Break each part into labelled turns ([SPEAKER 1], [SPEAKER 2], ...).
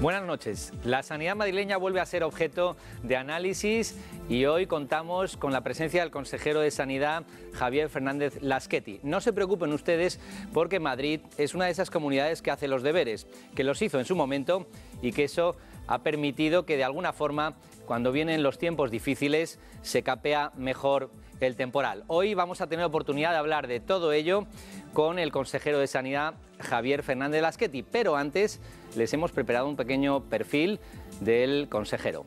[SPEAKER 1] Buenas noches. La sanidad madrileña vuelve a ser objeto de análisis y hoy contamos con la presencia del consejero de Sanidad, Javier Fernández Laschetti. No se preocupen ustedes porque Madrid es una de esas comunidades que hace los deberes, que los hizo en su momento y que eso ha permitido que de alguna forma cuando vienen los tiempos difíciles se capea mejor el temporal. Hoy vamos a tener oportunidad de hablar de todo ello con el consejero de Sanidad Javier Fernández Lasqueti, pero antes les hemos preparado un pequeño perfil del consejero.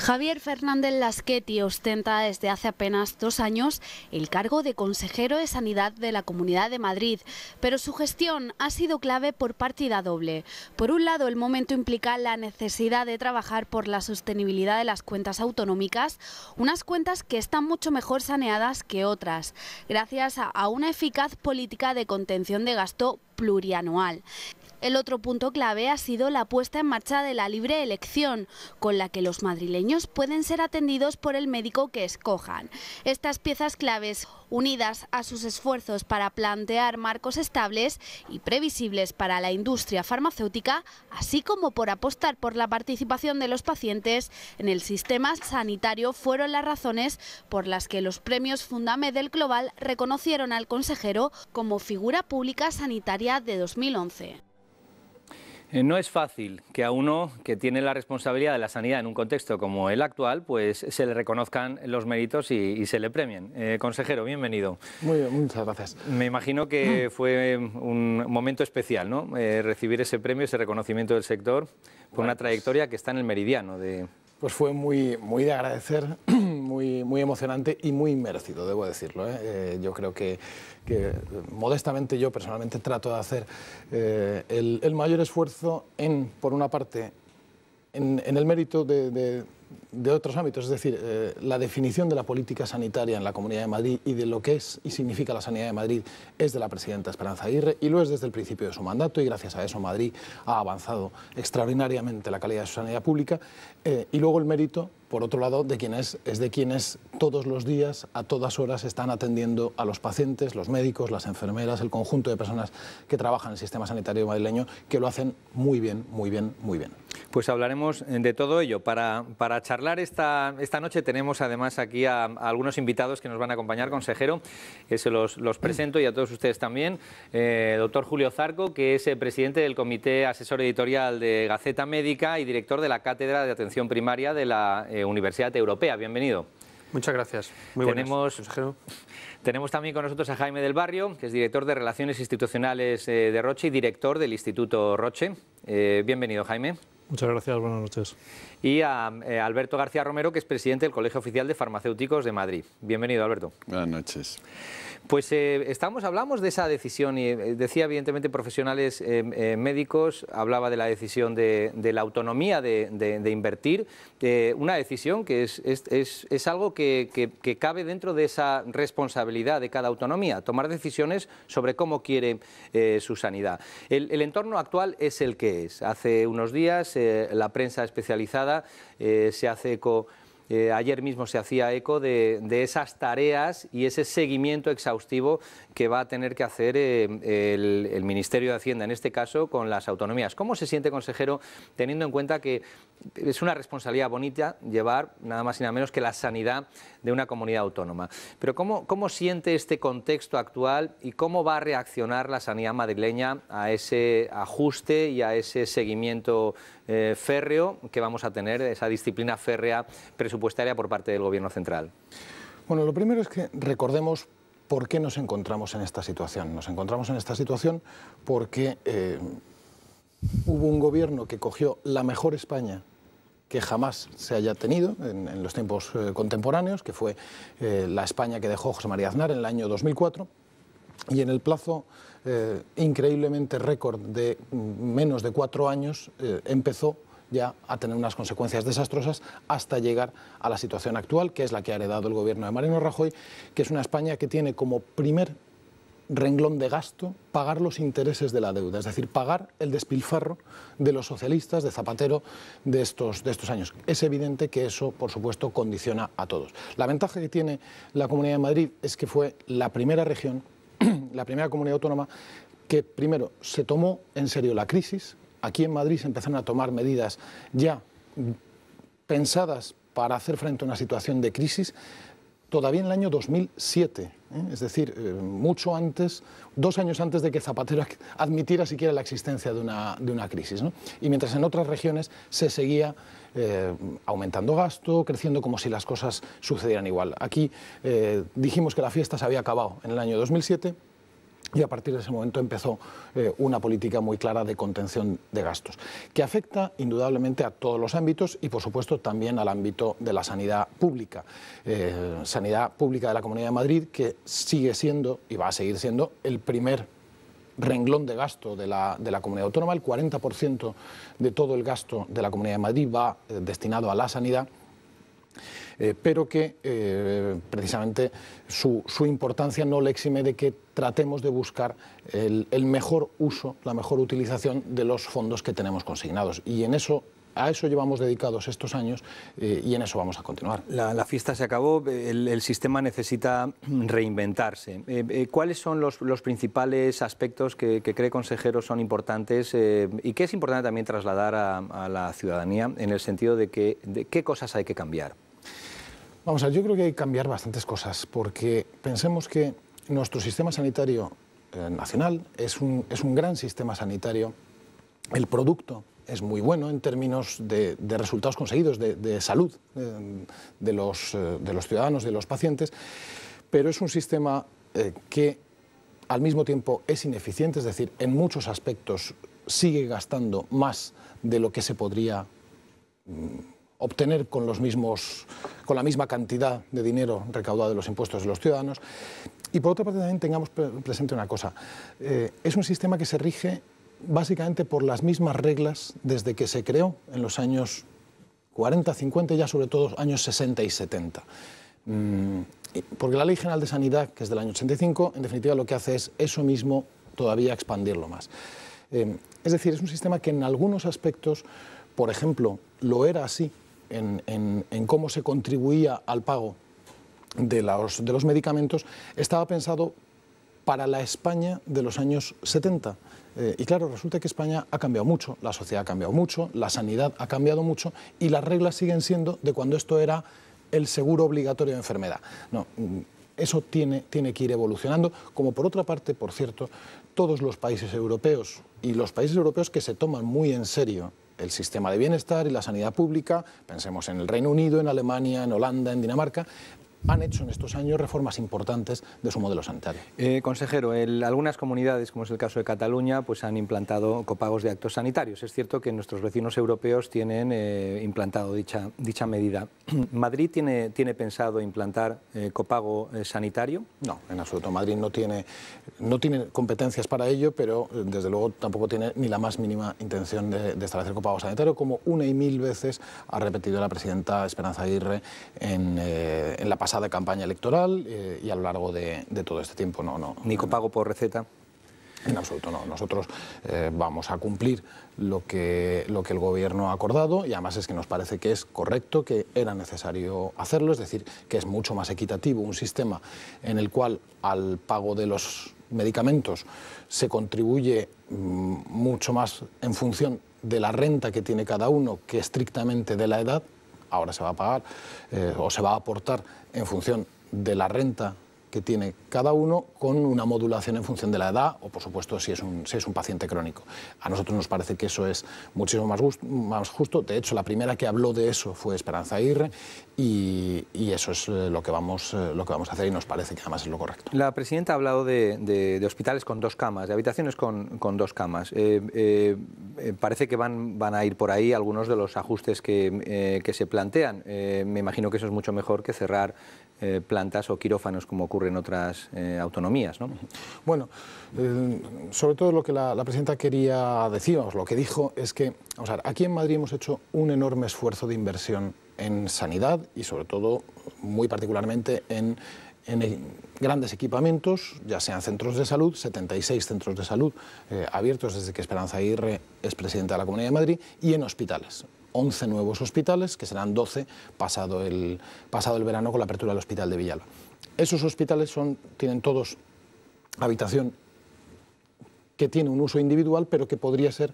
[SPEAKER 2] Javier Fernández Lasqueti ostenta desde hace apenas dos años el cargo de consejero de Sanidad de la Comunidad de Madrid, pero su gestión ha sido clave por partida doble. Por un lado, el momento implica la necesidad de trabajar por la sostenibilidad de las cuentas autonómicas, unas cuentas que están mucho mejor saneadas que otras, gracias a una eficaz política de contención de gasto plurianual. El otro punto clave ha sido la puesta en marcha de la libre elección, con la que los madrileños pueden ser atendidos por el médico que escojan. Estas piezas claves, unidas a sus esfuerzos para plantear marcos estables y previsibles para la industria farmacéutica, así como por apostar por la participación de los pacientes en el sistema sanitario, fueron las razones por las que los premios Fundamed del Global reconocieron al consejero como figura pública sanitaria de 2011.
[SPEAKER 1] Eh, no es fácil que a uno que tiene la responsabilidad de la sanidad en un contexto como el actual, pues se le reconozcan los méritos y, se le premien. Eh, consejero, bienvenido.
[SPEAKER 3] Muy bien, muchas gracias.
[SPEAKER 1] Me imagino que mm. fue un momento especial, ¿no? Eh, recibir ese premio, ese reconocimiento del sector por una pues trayectoria que está en el meridiano
[SPEAKER 3] de... Pues fue muy, muy de agradecer muy, emocionante y muy merecido debo decirlo. ¿eh? Eh, yo creo que, modestamente yo personalmente trato de hacer eh, el, mayor esfuerzo en, por una parte, en, el mérito de de otros ámbitos, es decir, eh, la definición de la política sanitaria en la Comunidad de Madrid y de lo que es y significa la sanidad de Madrid es de la presidenta Esperanza Aguirre y lo es desde el principio de su mandato y gracias a eso Madrid ha avanzado extraordinariamente la calidad de su sanidad pública eh, y luego el mérito por otro lado, de quienes, es de quienes todos los días, a todas horas, están atendiendo a los pacientes, los médicos, las enfermeras, el conjunto de personas que trabajan en el sistema sanitario madrileño, que lo hacen muy bien, muy bien, muy bien.
[SPEAKER 1] Pues hablaremos eh, de todo ello para, para esta, esta noche tenemos además aquí a, algunos invitados que nos van a acompañar, consejero, que se los, presento y a todos ustedes también. Eh, doctor Julio Zarco, que es presidente del Comité Asesor Editorial de Gaceta Médica y director de la Cátedra de Atención Primaria de la eh, Universidad Europea. Bienvenido.
[SPEAKER 4] Muchas gracias. Muy buenas,
[SPEAKER 1] tenemos, tenemos también con nosotros a Jaime del Barrio, que es director de Relaciones Institucionales eh, de Roche y director del Instituto Roche. bienvenido, Jaime.
[SPEAKER 5] Muchas gracias, buenas noches.
[SPEAKER 1] Y a eh, Alberto García Romero, que es presidente del Colegio Oficial de Farmacéuticos de Madrid. Bienvenido, Alberto. Buenas noches. Pues eh, estamos, hablamos de esa decisión y eh, decía evidentemente profesionales médicos, hablaba de la decisión de, la autonomía de, invertir, una decisión que es, es, es, algo que, que, cabe dentro de esa responsabilidad de cada autonomía, tomar decisiones sobre cómo quiere su sanidad. El, el, entorno actual es el que es. Hace unos días eh, la prensa especializada eh, se hace eco. Eh, ayer mismo se hacía eco de, esas tareas y ese seguimiento exhaustivo que va a tener que hacer el, el, Ministerio de Hacienda, en este caso con las autonomías. ¿Cómo se siente, consejero, teniendo en cuenta que es una responsabilidad bonita llevar nada más y nada menos que la sanidad de una comunidad autónoma. Pero ¿cómo, siente este contexto actual y cómo va a reaccionar la sanidad madrileña a ese ajuste y a ese seguimiento eh, férreo que vamos a tener, esa disciplina férrea presupuestaria por parte del Gobierno central?
[SPEAKER 3] Bueno, lo primero es que recordemos por qué nos encontramos en esta situación. Nos encontramos en esta situación porque... Eh, hubo un gobierno que cogió la mejor España que jamás se haya tenido en, los tiempos eh, contemporáneos, que fue eh, la España que dejó José María Aznar en el año 2004, y en el plazo eh, increíblemente récord de mm, menos de cuatro años empezó ya a tener unas consecuencias desastrosas hasta llegar a la situación actual, que es la que ha heredado el gobierno de Mariano Rajoy, que es una España que tiene como primer renglón de gasto pagar los intereses de la deuda, es decir, pagar el despilfarro de los socialistas, de Zapatero, de estos, de estos años. Es evidente que eso, por supuesto, condiciona a todos. La ventaja que tiene la Comunidad de Madrid es que fue la primera región, la primera comunidad autónoma que primero se tomó en serio la crisis. Aquí en Madrid se empezaron a tomar medidas ya pensadas para hacer frente a una situación de crisis todavía en el año 2007 ¿eh? es decir, eh, mucho antes, dos años antes de que Zapatero admitiera siquiera la existencia de una, de una crisis. Y mientras en otras regiones se seguía eh, aumentando gasto, creciendo como si las cosas sucedieran igual. Aquí dijimos que la fiesta se había acabado en el año 2007. Y a partir de ese momento empezó eh, una política muy clara de contención de gastos, que afecta indudablemente a todos los ámbitos y, por supuesto, también al ámbito de la sanidad pública. Eh, sanidad pública de la Comunidad de Madrid, que sigue siendo y va a seguir siendo el primer renglón de gasto de la, de la, comunidad autónoma. El 40% de todo el gasto de la Comunidad de Madrid va eh, destinado a la sanidad eh, pero que eh, precisamente su, importancia no le exime de que tratemos de buscar el, mejor uso, la mejor utilización de los fondos que tenemos consignados. Y en eso a eso llevamos dedicados estos años eh, y en eso vamos a continuar. La, fiesta se acabó, el, sistema necesita
[SPEAKER 1] reinventarse. ¿Cuáles son los, principales aspectos que, cree consejero son importantes y qué es importante también trasladar a, la ciudadanía en el sentido de qué cosas hay que cambiar?
[SPEAKER 3] Vamos a ver, yo creo que hay que cambiar bastantes cosas, porque pensemos que nuestro sistema sanitario eh, nacional es un, es un gran sistema sanitario. El producto es muy bueno en términos de, resultados conseguidos, de, salud eh, eh, de, los, ciudadanos, de los pacientes, pero es un sistema que al mismo tiempo es ineficiente, es decir, en muchos aspectos sigue gastando más de lo que se podría mm, obtener con, los mismos, con la misma cantidad de dinero recaudado de los impuestos de los ciudadanos. Y por otra parte también tengamos presente una cosa, eh, es un sistema que se rige básicamente por las mismas reglas desde que se creó en los años 40, 50 y ya sobre todo años 60 y 70. Mm, porque la Ley General de Sanidad, que es del año 85, en definitiva lo que hace es eso mismo todavía expandirlo más. Eh, es decir, es un sistema que en algunos aspectos, por ejemplo, lo era así en, cómo se contribuía al pago de los, medicamentos estaba pensado para la España de los años 70. Eh, y claro, resulta que España ha cambiado mucho, la sociedad ha cambiado mucho, la sanidad ha cambiado mucho y las reglas siguen siendo de cuando esto era el seguro obligatorio de enfermedad. No, mm, eso tiene, tiene que ir evolucionando, como por otra parte, por cierto, todos los países europeos y los países europeos que se toman muy en serio el sistema de bienestar y la sanidad pública, pensemos en el Reino Unido, en Alemania, en Holanda, en Dinamarca, han hecho en estos años reformas importantes de su modelo sanitario.
[SPEAKER 1] Eh, consejero, algunas comunidades, como es el caso de Cataluña, pues han implantado copagos de actos sanitarios. Es cierto que nuestros vecinos europeos tienen eh, implantado dicha, medida. ¿Madrid tiene, tiene pensado implantar eh, copago sanitario?
[SPEAKER 3] No, en absoluto. Madrid no tiene, no tiene competencias para ello, pero desde luego tampoco tiene ni la más mínima intención de, establecer copago sanitario, como una y mil veces ha repetido la presidenta Esperanza Aguirre en, en la pasada pasada campaña electoral eh, y a lo largo de, todo este tiempo. No, no, ¿Ni pago por receta? En absoluto, no. Nosotros eh, vamos a cumplir lo que, lo que el Gobierno ha acordado y además es que nos parece que es correcto, que era necesario hacerlo, es decir, que es mucho más equitativo un sistema en el cual al pago de los medicamentos se contribuye mm, mucho más en función de la renta que tiene cada uno que estrictamente de la edad ahora se va a pagar eh, o se va a aportar en función de la renta que tiene cada uno con una modulación en función de la edad o, por supuesto, si es un, paciente crónico. A nosotros nos parece que eso es muchísimo más, justo. De hecho, la primera que habló de eso fue Esperanza Irre y, eso es eh, lo que, vamos, eh, lo que vamos a hacer y nos parece que además es lo correcto.
[SPEAKER 1] La presidenta ha hablado de, hospitales con dos camas, de habitaciones con, dos camas. Eh, parece que van, van a ir por ahí algunos de los ajustes que, que se plantean. me imagino que eso es mucho mejor que cerrar eh, plantas o quirófanos como ocurre en otras eh, autonomías. ¿no?
[SPEAKER 3] Bueno, eh, sobre todo lo que la, presidenta quería decir, lo que dijo es que aquí en Madrid hemos hecho un enorme esfuerzo de inversión en sanidad y sobre todo, muy particularmente, en grandes equipamientos, ya sean centros de salud, 76 centros de salud abiertos desde que Esperanza Aguirre es presidenta de la Comunidad de Madrid, y en hospitales. 11 nuevos hospitales, que serán 12 pasado el, pasado el verano con la apertura del Hospital de Villalba. Esos hospitales son, tienen todos habitación que tiene un uso individual, pero que podría ser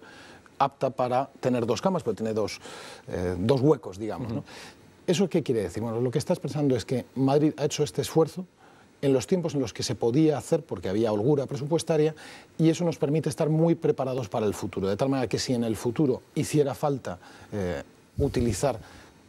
[SPEAKER 3] apta para tener dos camas, porque tiene dos, eh, dos huecos, digamos. ¿Eso qué quiere decir? Bueno, lo que estás pensando es que Madrid ha hecho este esfuerzo en los tiempos en los que se podía hacer, porque había holgura presupuestaria, y eso nos permite estar muy preparados para el futuro. De tal manera que si en el futuro hiciera falta eh, utilizar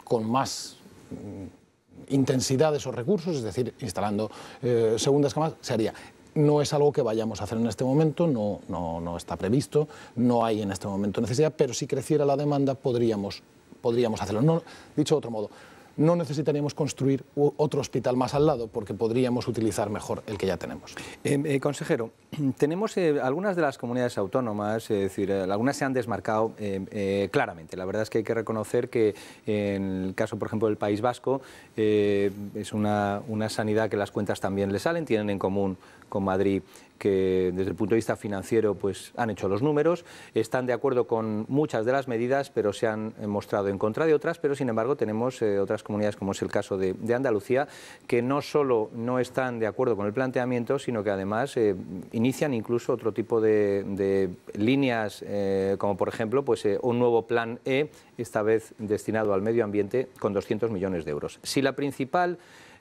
[SPEAKER 3] con más mm, intensidad esos recursos, es decir, instalando eh, segundas camas, se haría. No es algo que vayamos a hacer en este momento, no, no, no está previsto, no hay en este momento necesidad, pero si creciera la demanda podríamos, podríamos hacerlo. No, dicho de otro modo, no necesitaríamos construir otro hospital más al lado porque podríamos utilizar mejor el que ya tenemos. Em, eh, consejero, tenemos eh, algunas de las comunidades autónomas,
[SPEAKER 1] es decir, eh, algunas se han desmarcado em, claramente. La verdad es que hay que reconocer que en el caso, por ejemplo, del País Vasco, es una, una sanidad que las cuentas también le salen, tienen en común con Madrid que desde el punto de vista financiero pues, han hecho los números, están de acuerdo con muchas de las medidas, pero se han eh, mostrado en contra de otras, pero sin embargo tenemos eh, otras comunidades, como es el caso de, Andalucía, que no solo no están de acuerdo con el planteamiento, sino que además eh, inician incluso otro tipo de, líneas, como por ejemplo pues, un nuevo plan E, esta vez destinado al medio ambiente, con 200 millones de euros. Si la principal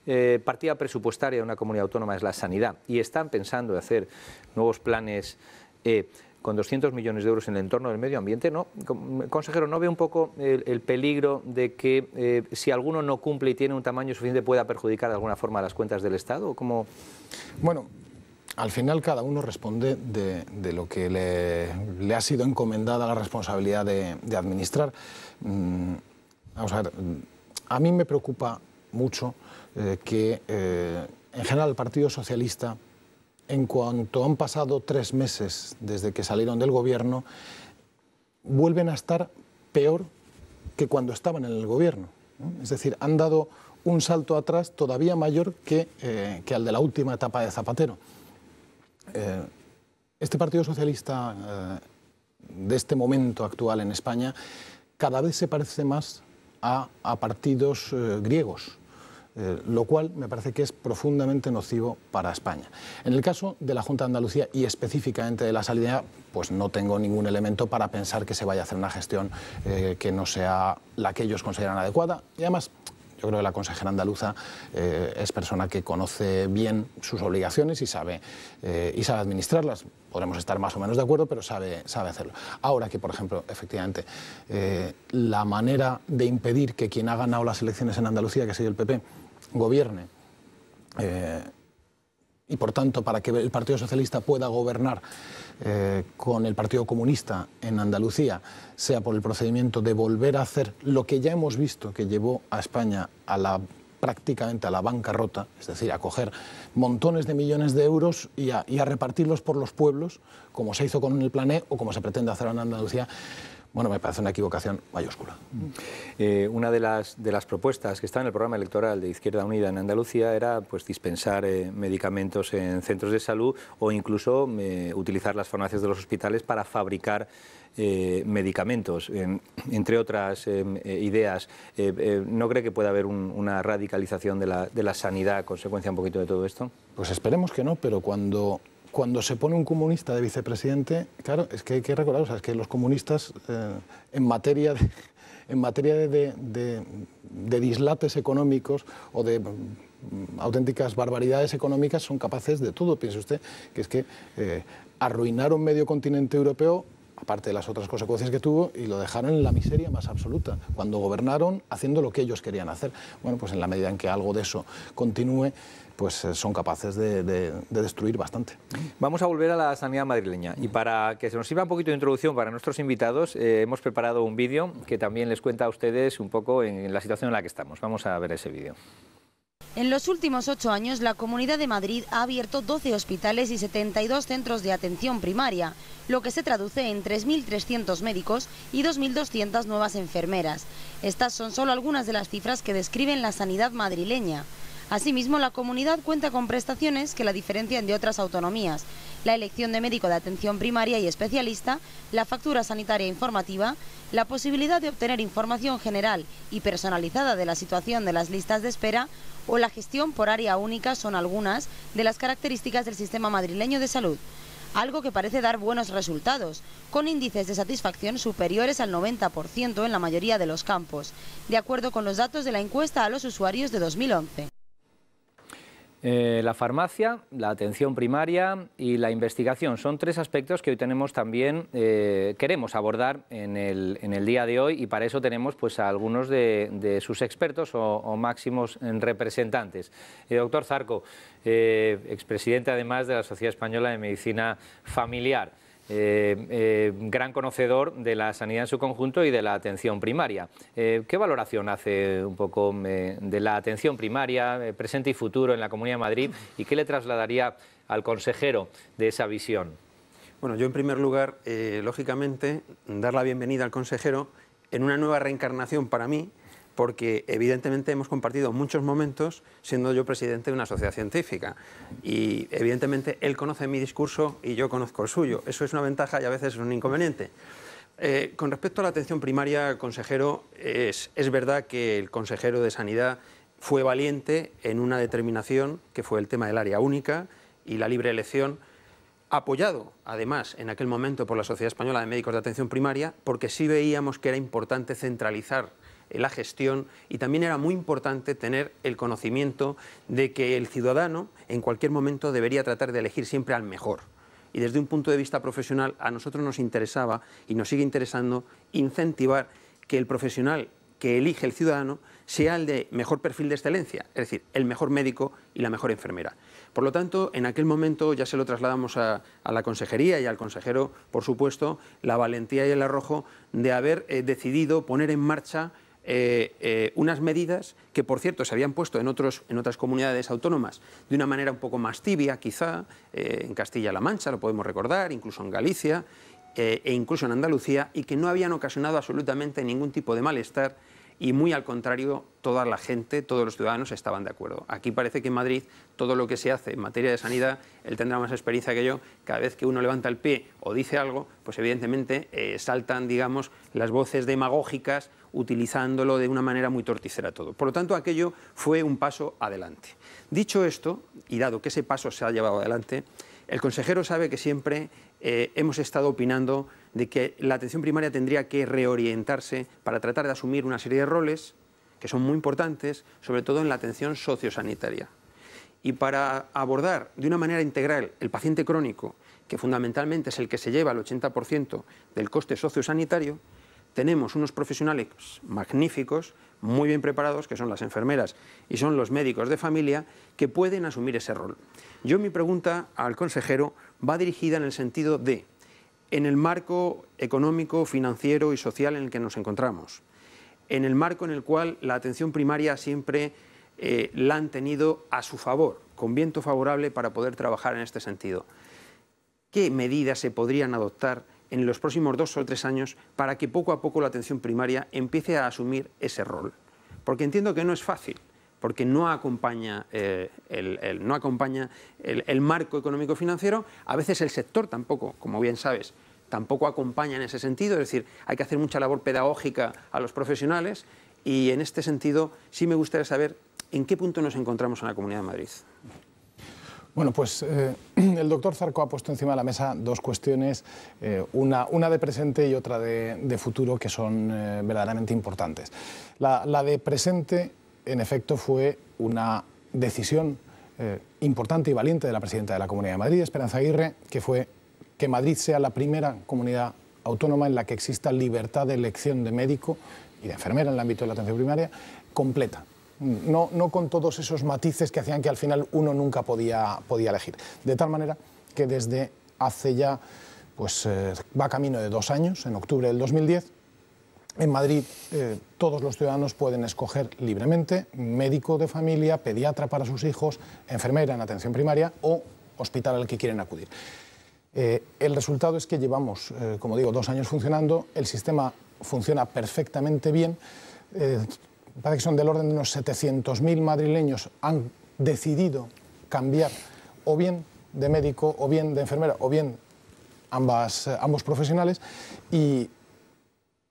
[SPEAKER 1] eh, partida presupuestaria de una comunidad autónoma es la sanidad y están pensando en hacer nuevos planes eh, con 200 millones de euros en el entorno del medio ambiente, ¿no? Consejero, ¿no ve un poco el, peligro de que eh, si alguno no cumple y tiene un tamaño suficiente pueda perjudicar de alguna forma las cuentas del Estado?
[SPEAKER 3] Bueno, al final cada uno responde de, lo que le, ha sido encomendada la responsabilidad de, administrar. Mm, vamos a ver, a mí me preocupa mucho eh, que eh, en general el Partido Socialista, en cuanto han pasado tres meses desde que salieron del gobierno, vuelven a estar peor que cuando estaban en el gobierno. Es decir, han dado un salto atrás todavía mayor que, eh, al de la última etapa de Zapatero. este Partido Socialista de este momento actual en España cada vez se parece más a partidos griegos, eh, lo cual me parece que es profundamente nocivo para España. En el caso de la Junta de Andalucía y específicamente de la salida, pues no tengo ningún elemento para pensar que se vaya a hacer una gestión eh, que no sea la que ellos consideran adecuada y además yo creo que la consejera andaluza eh, es persona que conoce bien sus obligaciones y sabe, y sabe administrarlas. Podremos estar más o menos de acuerdo, pero sabe, hacerlo. Ahora que, por ejemplo, efectivamente, la manera de impedir que quien ha ganado las elecciones en Andalucía, que ha sido el PP, gobierne. Eh, y por tanto, para que el Partido Socialista pueda gobernar eh, con el Partido Comunista en Andalucía, sea por el procedimiento de volver a hacer lo que ya hemos visto que llevó a España a la prácticamente a la bancarrota, es decir, a coger montones de millones de euros y a, y a repartirlos por los pueblos, como se hizo con el Plan E o como se pretende hacer en Andalucía, bueno, me parece una equivocación mayúscula. Eh, una de
[SPEAKER 1] las, de las propuestas que está en el programa electoral de Izquierda Unida en Andalucía era pues, dispensar eh, medicamentos en centros de salud o incluso eh, utilizar las farmacias de los hospitales para fabricar medicamentos, entre otras ideas. ¿No cree que pueda haber una radicalización de la, de la sanidad a consecuencia un poquito de todo esto?
[SPEAKER 3] Pues esperemos que no, pero cuando cuando se pone un comunista de vicepresidente, claro, es que hay que recordar, o sea, es que los comunistas eh, en materia de, en materia de, dislates económicos o de mm, auténticas barbaridades económicas son capaces de todo. Piense usted que es que eh, arruinar un medio continente europeo aparte de las otras consecuencias que tuvo, y lo dejaron en la miseria más absoluta, cuando gobernaron haciendo lo que ellos querían hacer. Bueno, pues en la medida en que algo de eso continúe, pues eh, son capaces de, destruir bastante.
[SPEAKER 1] Vamos a volver a la sanidad madrileña. Y para que se nos sirva un poquito de introducción para nuestros invitados, eh, hemos preparado un vídeo que también les cuenta a ustedes un poco en la situación en la que estamos. Vamos a ver ese vídeo.
[SPEAKER 2] En los últimos ocho años, la Comunidad de Madrid ha abierto 12 hospitales y 72 centros de atención primaria, lo que se traduce en 3.300 médicos y 2.200 nuevas enfermeras. Estas son solo algunas de las cifras que describen la sanidad madrileña. Asimismo, la comunidad cuenta con prestaciones que la diferencian de otras autonomías, la elección de médico de atención primaria y especialista, la factura sanitaria informativa, la posibilidad de obtener información general y personalizada de la situación de las listas de espera o la gestión por área única son algunas de las características del sistema madrileño de salud algo que parece dar buenos resultados, con índices de satisfacción superiores al 90% en la mayoría de los campos, de acuerdo con los datos de la encuesta a los usuarios de 2011.
[SPEAKER 1] Eh, la farmacia, la atención primaria y la investigación son tres aspectos que hoy tenemos también, eh, queremos abordar en el, día de hoy y para eso tenemos pues, a algunos de, sus expertos o, máximos representantes. El eh, doctor Zarco, expresidente además de la Sociedad Española de Medicina Familiar. Eh, eh, gran conocedor de la sanidad en su conjunto y de la atención primaria. Eh, ¿Qué valoración hace un poco de la atención primaria, presente y futuro en la Comunidad de Madrid y qué le trasladaría al consejero de esa visión?
[SPEAKER 4] Bueno, yo en primer lugar, lógicamente, dar la bienvenida al consejero en una nueva reencarnación para mí, porque evidentemente hemos compartido muchos momentos siendo yo presidente de una sociedad científica y evidentemente él conoce mi discurso y yo conozco el suyo. Eso es una ventaja y a veces es un inconveniente. Eh, con respecto a la atención primaria, consejero, es, es verdad que el consejero de Sanidad fue valiente en una determinación que fue el tema del área única y la libre elección, apoyado además en aquel momento por la Sociedad Española de Médicos de Atención Primaria, porque sí veíamos que era importante centralizar la gestión y también era muy importante tener el conocimiento de que el ciudadano en cualquier momento debería tratar de elegir siempre al mejor. Y desde un punto de vista profesional a nosotros nos interesaba y nos sigue interesando incentivar que el profesional que elige el ciudadano sea el de mejor perfil de excelencia, es decir, el mejor médico y la mejor enfermera. Por lo tanto, en aquel momento ya se lo trasladamos a, la consejería y al consejero, por supuesto, la valentía y el arrojo de haber eh, decidido poner en marcha eh, eh, unas medidas que, por cierto, se habían puesto en, otros, en otras comunidades autónomas de una manera un poco más tibia, quizá, eh, en Castilla-La Mancha, lo podemos recordar, incluso en Galicia e incluso en Andalucía, y que no habían ocasionado absolutamente ningún tipo de malestar y muy al contrario, toda la gente, todos los ciudadanos estaban de acuerdo. Aquí parece que en Madrid todo lo que se hace en materia de sanidad, él tendrá más experiencia que yo, cada vez que uno levanta el pie o dice algo, pues evidentemente eh, saltan, digamos, las voces demagógicas utilizándolo de una manera muy torticera todo. Por lo tanto, aquello fue un paso adelante. Dicho esto, y dado que ese paso se ha llevado adelante, el consejero sabe que siempre eh, hemos estado opinando de que la atención primaria tendría que reorientarse para tratar de asumir una serie de roles que son muy importantes, sobre todo en la atención sociosanitaria. Y para abordar de una manera integral el paciente crónico, que fundamentalmente es el que se lleva el 80% del coste sociosanitario, tenemos unos profesionales magníficos, muy bien preparados, que son las enfermeras y son los médicos de familia, que pueden asumir ese rol. Yo mi pregunta al consejero va dirigida en el sentido de en el marco económico, financiero y social en el que nos encontramos, en el marco en el cual la atención primaria siempre eh, la han tenido a su favor, con viento favorable para poder trabajar en este sentido. ¿Qué medidas se podrían adoptar en los próximos dos o tres años para que poco a poco la atención primaria empiece a asumir ese rol? Porque entiendo que no es fácil porque no acompaña, eh, el, no acompaña el, marco económico financiero, a veces el sector tampoco, como bien sabes, tampoco acompaña en ese sentido, es decir, hay que hacer mucha labor pedagógica a los profesionales y en este sentido sí me gustaría saber en qué punto nos encontramos en la Comunidad de Madrid.
[SPEAKER 3] Bueno, pues eh, el doctor Zarco ha puesto encima de la mesa dos cuestiones, eh, una, una, de presente y otra de, futuro, que son verdaderamente importantes. La, la de presente en efecto, fue una decisión eh, importante y valiente de la presidenta de la Comunidad de Madrid, Esperanza Aguirre, que fue que Madrid sea la primera comunidad autónoma en la que exista libertad de elección de médico y de enfermera en el ámbito de la atención primaria completa. No, no con todos esos matices que hacían que al final uno nunca podía, podía elegir. De tal manera que desde hace ya, pues eh, va camino de dos años, en octubre del 2010, en Madrid eh, todos los ciudadanos pueden escoger libremente médico de familia, pediatra para sus hijos, enfermera en atención primaria o hospital al que quieren acudir. Eh, el resultado es que llevamos, eh, como digo, dos años funcionando, el sistema funciona perfectamente bien. parece que son del orden de unos 700.000 madrileños han decidido cambiar o bien de médico, o bien de enfermera, o bien ambas, ambos profesionales y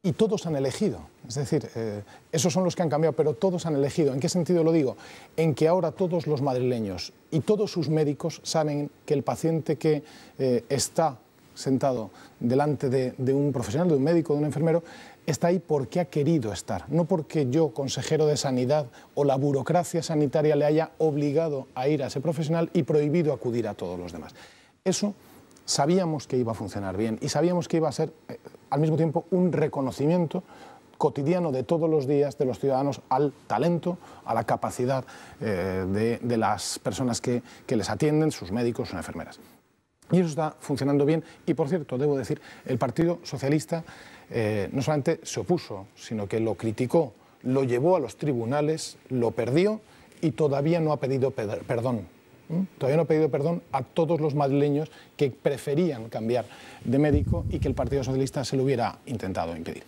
[SPEAKER 3] y todos han elegido. Es decir, eh, esos son los que han cambiado, pero todos han elegido. ¿En qué sentido lo digo? En que ahora todos los madrileños y todos sus médicos saben que el paciente que eh, está sentado delante de, de, un profesional, de un médico, de un enfermero, está ahí porque ha querido estar, no porque yo, consejero de sanidad o la burocracia sanitaria le haya obligado a ir a ese profesional y prohibido acudir a todos los demás. Eso sabíamos que iba a funcionar bien y sabíamos que iba a ser eh, al mismo tiempo un reconocimiento cotidiano de todos los días de los ciudadanos al talento, a la capacidad eh, de, las personas que, les atienden, sus médicos, sus enfermeras. Y eso está funcionando bien. Y por cierto, debo decir, el Partido Socialista eh, no solamente se opuso, sino que lo criticó, lo llevó a los tribunales, lo perdió y todavía no ha pedido perdón ¿Mm? Todavía no ha pedido perdón a todos los madrileños que preferían cambiar de médico y que el Partido Socialista se lo hubiera intentado impedir.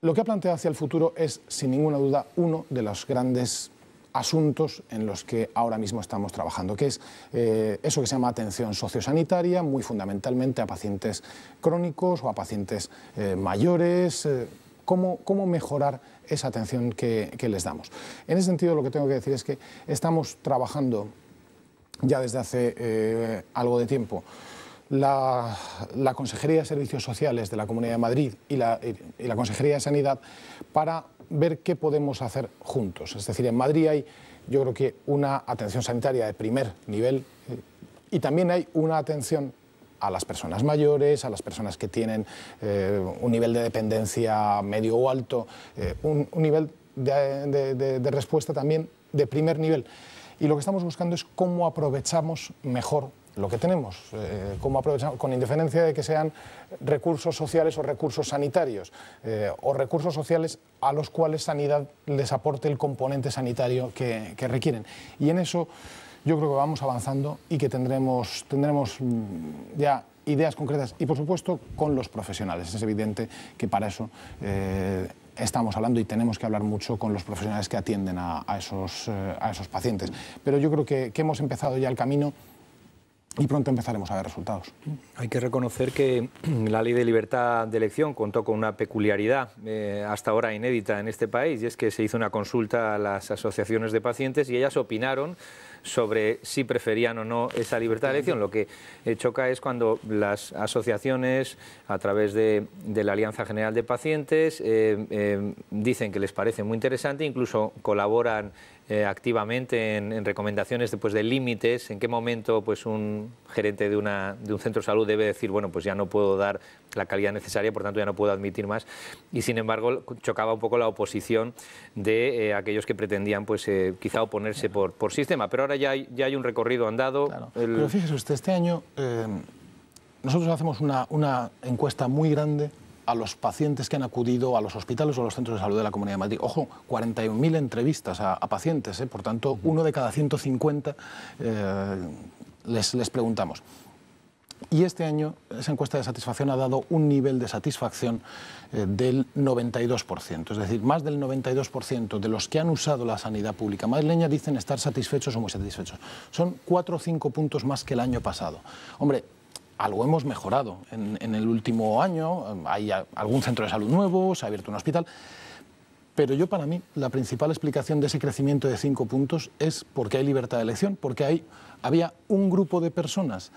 [SPEAKER 3] Lo que ha planteado hacia el futuro es, sin ninguna duda, uno de los grandes asuntos en los que ahora mismo estamos trabajando, que es eh, eso que se llama atención sociosanitaria, muy fundamentalmente a pacientes crónicos o a pacientes eh, mayores, eh, cómo, mejorar esa atención que les damos. En ese sentido, lo que tengo que decir es que estamos trabajando ya desde hace eh, algo de tiempo. La, Consejería de Servicios Sociales de la Comunidad de Madrid y la, Consejería de Sanidad para ver qué podemos hacer juntos. Es decir, en Madrid hay yo creo que una atención sanitaria de primer nivel eh, y también hay una atención a las personas mayores, a las personas que tienen eh, un nivel de dependencia medio o alto, un, nivel de respuesta también de primer nivel y lo que estamos buscando es cómo aprovechamos mejor lo que tenemos, eh, cómo aprovechamos, con independencia de que sean recursos sociales o recursos sanitarios, eh, o recursos sociales a los cuales sanidad les aporte el componente sanitario que, requieren. Y en eso yo creo que vamos avanzando y que tendremos, tendremos mm, ya ideas concretas y por supuesto con los profesionales. Es evidente que para eso... Eh, estamos hablando y tenemos que hablar mucho con los profesionales que atienden a, esos, eh, a esos, pacientes. Pero yo creo que, hemos empezado ya el camino y pronto empezaremos a ver resultados.
[SPEAKER 1] Hay que reconocer que la ley de libertad de elección contó con una peculiaridad eh, hasta ahora inédita en este país y es que se hizo una consulta a las asociaciones de pacientes y ellas opinaron sobre si preferían o no esa libertad de elección. Lo que eh, choca es cuando las asociaciones, a través de, la Alianza General de Pacientes, eh, eh, dicen que les parece muy interesante, incluso colaboran eh, activamente en, recomendaciones después de límites, en qué momento pues, un gerente de, una, de un centro de salud debe decir, bueno, pues ya no puedo dar la calidad necesaria, por tanto ya no puedo admitir más. Y sin embargo chocaba un poco la oposición de eh, aquellos que pretendían pues, eh, quizá oponerse por, por sistema. Pero ahora ya hay, ya hay un recorrido andado.
[SPEAKER 3] Pero fíjese usted, este año nosotros hacemos una encuesta muy grande a los pacientes que han acudido a los hospitales o a los centros de salud de la Comunidad de Madrid. Ojo, 41.000 entrevistas a, pacientes, ¿eh? por tanto, uno de cada 150 eh, les, preguntamos. Y este año esa encuesta de satisfacción ha dado un nivel de satisfacción eh, del 92%. Es decir, más del 92% de los que han usado la sanidad pública madrileña dicen estar satisfechos o muy satisfechos. Son 4 o 5 puntos más que el año pasado. Hombre, algo hemos mejorado. En, el último año em, hay algún centro de salud nuevo, se ha abierto un hospital. Pero yo para mí la principal explicación de ese crecimiento de cinco puntos es porque hay libertad de elección, porque hay, había un grupo de personas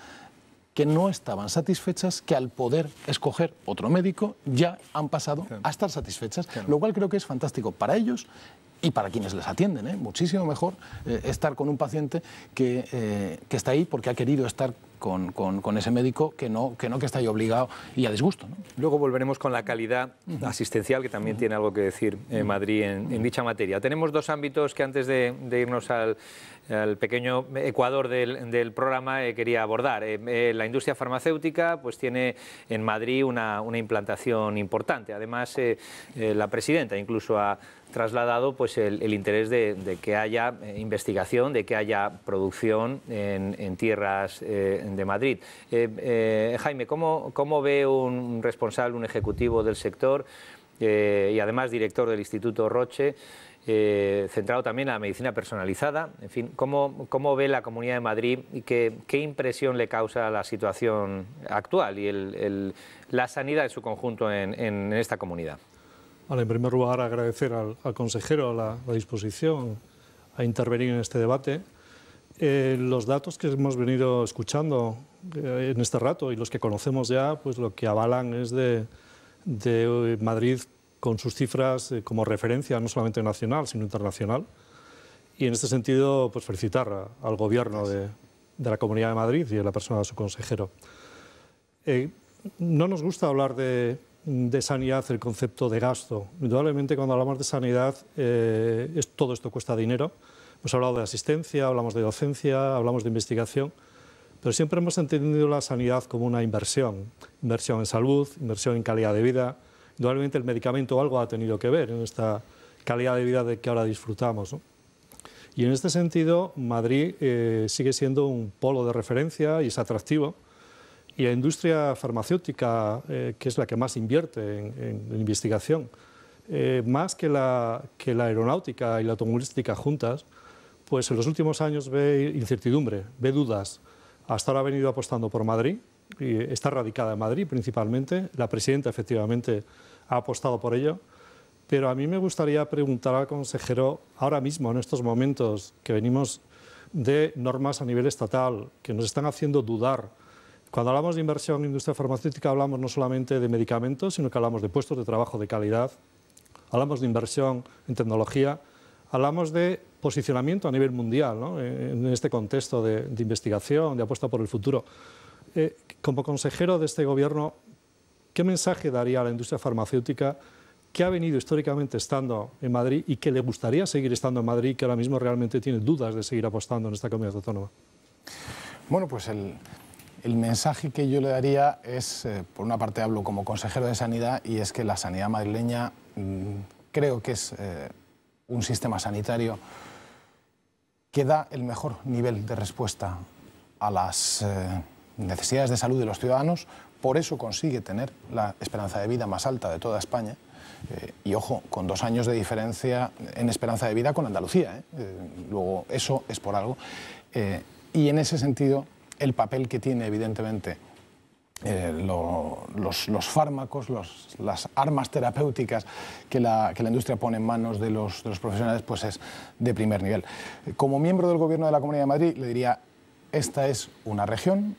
[SPEAKER 3] que no estaban satisfechas, que al poder escoger otro médico ya han pasado a estar satisfechas, lo cual creo que es fantástico para ellos y para quienes les atienden. ¿eh? Muchísimo mejor eh, estar con un paciente eh, que está ahí porque ha querido estar con, ese médico que no, que no que está ahí obligado y a disgusto. Luego volveremos con la calidad asistencial, que también tiene algo que decir eh, Madrid en, dicha
[SPEAKER 1] materia. Tenemos dos ámbitos que antes de, irnos al, pequeño ecuador del, programa eh, quería abordar. Eh, la industria farmacéutica pues tiene en Madrid una, una implantación importante. Además, la presidenta incluso ha trasladado pues, el, interés de, que haya eh, investigación, de que haya producción en, tierras eh, de Madrid. Eh, Jaime, ¿cómo, ve un responsable, un ejecutivo del sector y además director del Instituto Roche? centrado también en la medicina personalizada. En fin, ¿cómo, ve la Comunidad de Madrid y qué, qué, impresión le causa la situación actual y la sanidad en su conjunto en esta comunidad?
[SPEAKER 5] en primer lugar, agradecer al, consejero la, disposición a intervenir en este debate. Eh, los datos que hemos venido escuchando eh, en este rato y los que conocemos ya, pues lo que avalan es de, eh, Madrid con sus cifras como referencia, no solamente nacional, sino internacional. Y en este sentido, pues felicitar al Gobierno de, de, la Comunidad de Madrid y a la persona de su consejero. no nos gusta hablar de de sanidad el concepto de gasto. Indudablemente cuando hablamos de sanidad eh, es, todo esto cuesta dinero. Hemos hablado de asistencia, hablamos de docencia, hablamos de investigación, pero siempre hemos entendido la sanidad como una inversión. Inversión en salud, inversión en calidad de vida. Indudablemente el medicamento o algo ha tenido que ver en esta calidad de vida de que ahora disfrutamos. Y en este sentido, Madrid eh, sigue siendo un polo de referencia y es atractivo y la industria farmacéutica, eh, que es la que más invierte en, investigación, eh, más que la, que la aeronáutica y la automovilística juntas, pues en los últimos años ve incertidumbre, ve dudas. Hasta ahora ha venido apostando por Madrid, y está radicada en Madrid principalmente, la presidenta efectivamente ha apostado por ello, pero a mí me gustaría preguntar al consejero, ahora mismo, en estos momentos que venimos de normas a nivel estatal, que nos están haciendo dudar cuando hablamos de inversión en industria farmacéutica hablamos no solamente de medicamentos, sino que hablamos de puestos de trabajo de calidad, hablamos de inversión en tecnología, hablamos de posicionamiento a nivel mundial ¿no? Eh, en este contexto de, investigación, de apuesta por el futuro. Eh, como consejero de este gobierno, ¿qué mensaje daría a la industria farmacéutica que ha venido históricamente estando en Madrid y que le gustaría seguir estando en Madrid y que ahora mismo realmente tiene dudas de seguir apostando en esta comunidad autónoma?
[SPEAKER 3] Bueno, pues el, el mensaje que yo le daría es, eh, por una parte hablo como consejero de sanidad, y es que la sanidad madrileña mm, creo que es eh, un sistema sanitario que da el mejor nivel de respuesta a las eh, necesidades de salud de los ciudadanos, por eso consigue tener la esperanza de vida más alta de toda España. y ojo, con dos años de diferencia en esperanza de vida con Andalucía. luego, eso es por algo. y en ese sentido, el papel que tiene, evidentemente, eh, los, fármacos, las armas terapéuticas que la, industria pone en manos de los, de los, profesionales, pues es de primer nivel. Como miembro del Gobierno de la Comunidad de Madrid, le diría, esta es una región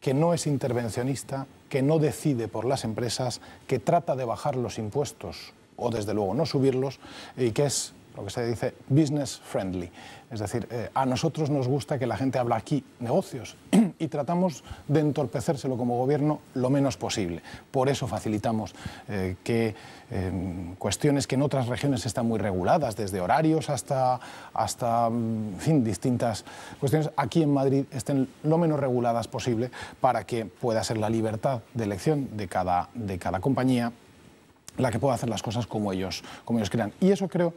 [SPEAKER 3] que no es intervencionista, que no decide por las empresas, que trata de bajar los impuestos o desde luego no subirlos y que es lo que se dice business friendly. Es decir, eh, a nosotros nos gusta que la gente habla aquí negocios y tratamos de entorpecérselo como gobierno lo menos posible. Por eso facilitamos eh, que em, cuestiones que en otras regiones están muy reguladas, desde horarios hasta, hasta mm, fin, distintas cuestiones, aquí en Madrid estén lo menos reguladas posible para que pueda ser la libertad de elección de cada, de cada compañía la que pueda hacer las cosas como ellos, como ellos crean. Y eso creo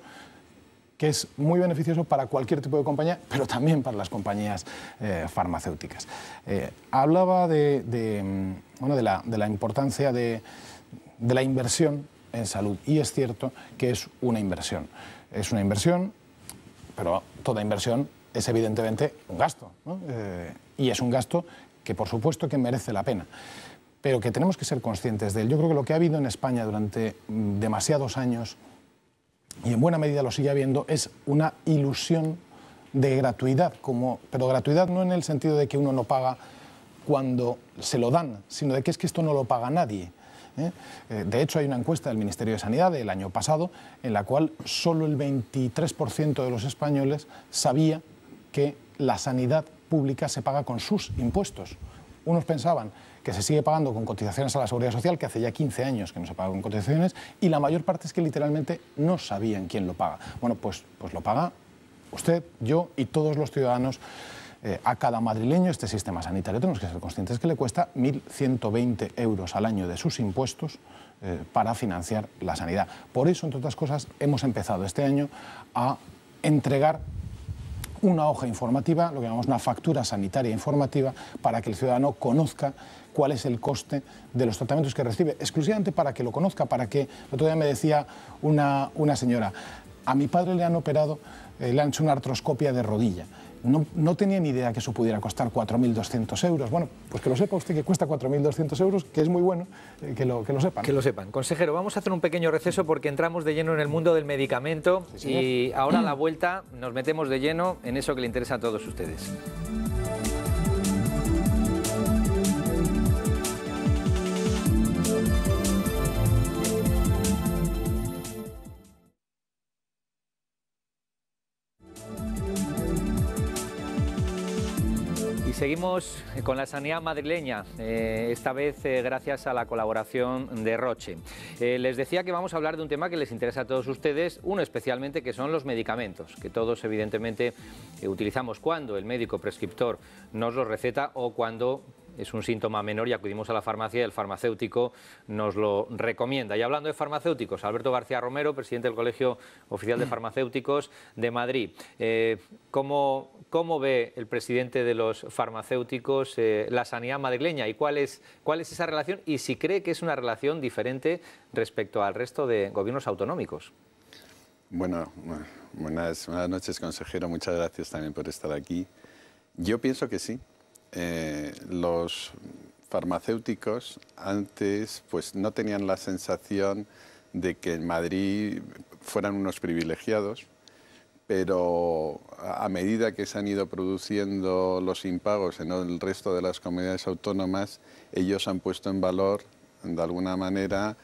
[SPEAKER 3] que es muy beneficioso para cualquier tipo de compañía, pero también para las compañías eh, farmacéuticas. Eh, hablaba de, de, mm, la, importancia de, la inversión en salud, y es cierto que es una inversión. Es una inversión, pero toda inversión es evidentemente un gasto, eh, y es un gasto que por supuesto que merece la pena pero que tenemos que ser conscientes de él. Yo creo que lo que ha habido en España durante mm, demasiados años y en buena medida lo sigue habiendo, es una ilusión de gratuidad, como, pero gratuidad no en el sentido de que uno no paga cuando se lo dan, sino de que es que esto no lo paga nadie. ¿eh? Eh, de hecho, hay una encuesta del Ministerio de Sanidad del año pasado en la cual solo el 23% de los españoles sabía que la sanidad pública se paga con sus impuestos. Unos pensaban que se sigue pagando con cotizaciones a la Seguridad Social, que hace ya 15 años que no se paga con cotizaciones, y la mayor parte es que literalmente no sabían quién lo paga. Bueno, pues, pues lo paga usted, yo y todos los ciudadanos. Eh, a cada madrileño este sistema sanitario, tenemos que ser conscientes que le cuesta 1.120 euros al año de sus impuestos eh, para financiar la sanidad. Por eso, entre otras cosas, hemos empezado este año a entregar una hoja informativa, lo que llamamos una factura sanitaria informativa, para que el ciudadano conozca cuál es el coste de los tratamientos que recibe, exclusivamente para que lo conozca, para que, el otro día me decía una, una señora, a mi padre le han operado, eh, le han hecho una artroscopia de rodilla. No, no, tenía ni idea que eso pudiera costar 4.200 euros. Bueno, pues que lo sepa usted que cuesta 4.200 euros, que es muy bueno eh, que, lo, que lo sepan. Que lo sepan.
[SPEAKER 1] Consejero, vamos a hacer un pequeño receso porque entramos de lleno en el mundo del medicamento y ahora a la vuelta nos metemos de lleno en eso que le interesa a todos ustedes. Seguimos con la sanidad madrileña, eh, esta vez eh, gracias a la colaboración de Roche. Eh, les decía que vamos a hablar de un tema que les interesa a todos ustedes, uno especialmente que son los medicamentos, que todos evidentemente utilizamos cuando el médico prescriptor nos los receta o cuando es un síntoma menor y acudimos a la farmacia y el farmacéutico nos lo recomienda. Y hablando de farmacéuticos, Alberto García Romero, presidente del Colegio Oficial de Farmacéuticos de Madrid. Eh, ¿cómo, ve el presidente de los farmacéuticos eh, la sanidad madrileña y cuál es, esa relación y si cree que es una relación diferente respecto al resto de gobiernos autonómicos?
[SPEAKER 6] Bueno, buenas, buenas noches, consejero. Muchas gracias también por estar aquí. Yo pienso que sí, eh, los farmacéuticos antes pues no tenían la sensación de que en Madrid fueran unos privilegiados, pero a medida que se han ido produciendo los impagos en el resto de las comunidades autónomas, ellos han puesto en valor, de alguna manera,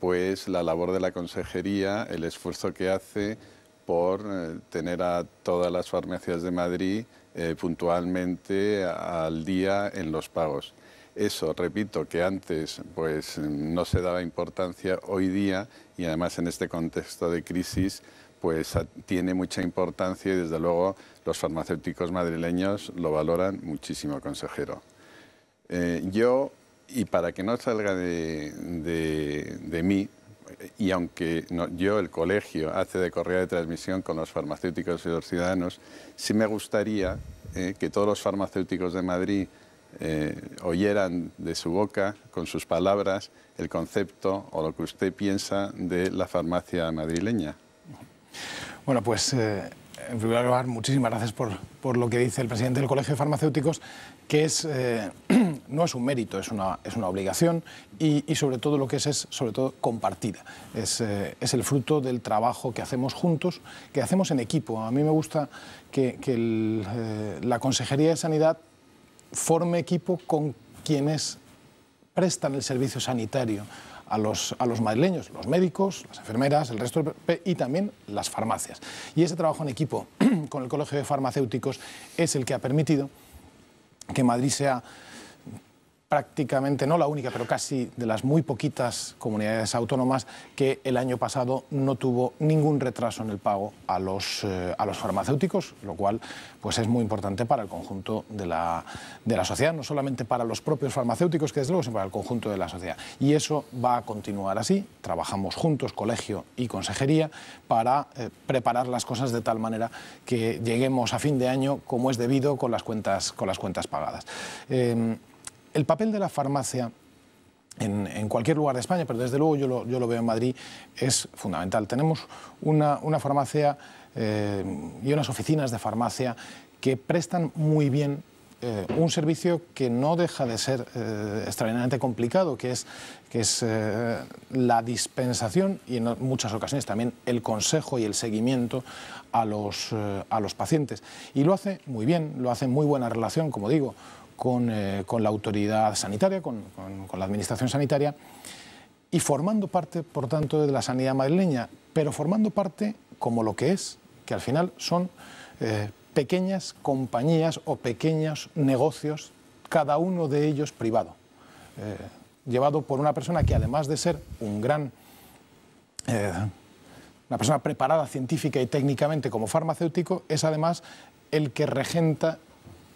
[SPEAKER 6] pues la labor de la consejería, el esfuerzo que hace por eh, tener a todas las farmacias de Madrid eh, puntualmente al día en los pagos. Eso, repito, que antes pues, no se daba importancia, hoy día, y además en este contexto de crisis, pues tiene mucha importancia y desde luego los farmacéuticos madrileños lo valoran muchísimo, consejero. Eh, yo, y para que no salga de mí, y aunque yo, el colegio, hace de correa de transmisión con los farmacéuticos y los ciudadanos, sí me gustaría eh, que todos los farmacéuticos de Madrid eh, oyeran de su boca, con sus palabras, el concepto o lo que usted piensa de la farmacia madrileña.
[SPEAKER 3] Bueno, pues eh, en primer lugar, muchísimas gracias por, lo que dice el presidente del Colegio de Farmacéuticos, que es, eh, no es un mérito, es una, obligación y, sobre todo lo que es es sobre todo compartida. Eh, es, el fruto del trabajo que hacemos juntos, que hacemos en equipo. A mí me gusta que, eh, la Consejería de Sanidad forme equipo con quienes prestan el servicio sanitario a los, a los madrileños, los médicos, las enfermeras, el resto del, y también las farmacias. Y ese trabajo en equipo con el Colegio de Farmacéuticos es el que ha permitido que Madrid sea prácticamente, no la única, pero casi de las muy poquitas comunidades autónomas que el año pasado no tuvo ningún retraso en el pago a los, eh, a los farmacéuticos, lo cual pues es muy importante para el conjunto de la, sociedad, no solamente para los propios farmacéuticos, que desde luego, sino para el conjunto de la sociedad. Y eso va a continuar así, trabajamos juntos, colegio y consejería, para eh, preparar las cosas de tal manera que lleguemos a fin de año como es debido con las cuentas, con las cuentas pagadas. Em, el papel de la farmacia en, cualquier lugar de España, pero desde luego yo lo, veo en Madrid, es fundamental. Tenemos una, farmacia eh, y unas oficinas de farmacia que prestan muy bien eh, un servicio que no deja de ser eh, extraordinariamente complicado, que es, que es la dispensación y en muchas ocasiones también el consejo y el seguimiento a los, a los pacientes. Y lo hace muy bien, lo hace muy buena relación, como digo, eh, con, la autoridad sanitaria, con, la administración sanitaria, y formando parte, por tanto, de la sanidad madrileña, pero formando parte como lo que es, que al final son eh, pequeñas compañías o pequeños negocios, cada uno de ellos privado, eh, llevado por una persona que además de ser un gran, una persona preparada científica y técnicamente como farmacéutico, es además el que regenta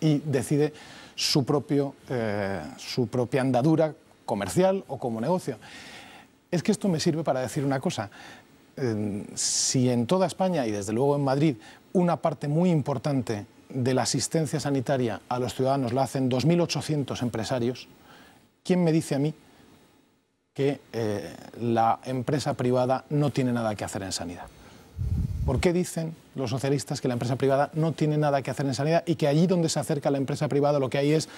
[SPEAKER 3] y decide su, propio, eh, su propia andadura comercial o como negocio. Es que esto me sirve para decir una cosa. si en toda España y desde luego en Madrid una parte muy importante de la asistencia sanitaria a los ciudadanos la hacen 2.800 empresarios, ¿quién me dice a mí que eh, la empresa privada no tiene nada que hacer en sanidad? ¿Por qué dicen los socialistas que la empresa privada no tiene nada que hacer en sanidad y que allí donde se acerca la empresa privada lo que hay es